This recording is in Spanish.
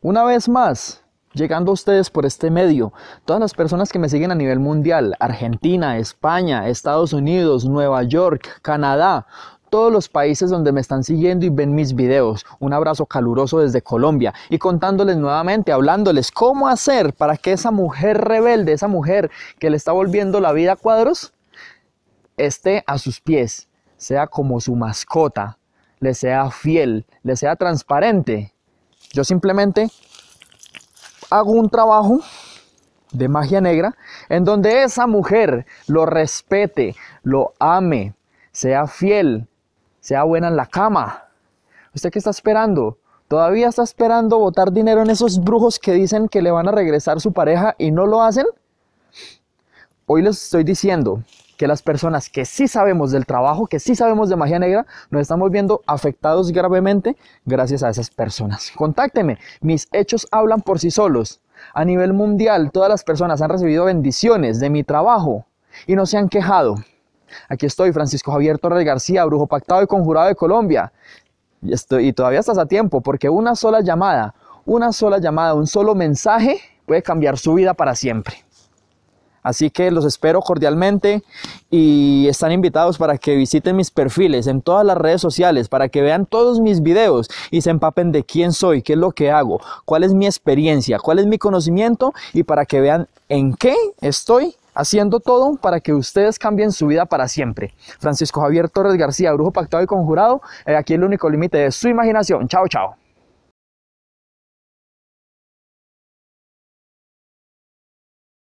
Una vez más, llegando a ustedes por este medio, todas las personas que me siguen a nivel mundial, Argentina, España, Estados Unidos, Nueva York, Canadá, todos los países donde me están siguiendo y ven mis videos. Un abrazo caluroso desde Colombia y contándoles nuevamente, hablándoles cómo hacer para que esa mujer rebelde, esa mujer que le está volviendo la vida a cuadros, esté a sus pies, sea como su mascota, le sea fiel, le sea transparente yo simplemente hago un trabajo de magia negra en donde esa mujer lo respete, lo ame, sea fiel, sea buena en la cama. ¿Usted qué está esperando? ¿Todavía está esperando botar dinero en esos brujos que dicen que le van a regresar su pareja y no lo hacen? Hoy les estoy diciendo, que las personas que sí sabemos del trabajo, que sí sabemos de magia negra, nos estamos viendo afectados gravemente gracias a esas personas. Contácteme, mis hechos hablan por sí solos. A nivel mundial, todas las personas han recibido bendiciones de mi trabajo y no se han quejado. Aquí estoy, Francisco Javier Torres García, brujo pactado y conjurado de Colombia. Y, estoy, y todavía estás a tiempo, porque una sola llamada, una sola llamada, un solo mensaje puede cambiar su vida para siempre. Así que los espero cordialmente y están invitados para que visiten mis perfiles en todas las redes sociales, para que vean todos mis videos y se empapen de quién soy, qué es lo que hago, cuál es mi experiencia, cuál es mi conocimiento y para que vean en qué estoy haciendo todo para que ustedes cambien su vida para siempre. Francisco Javier Torres García, Brujo Pactado y Conjurado, eh, aquí el único límite es su imaginación. Chao, chao.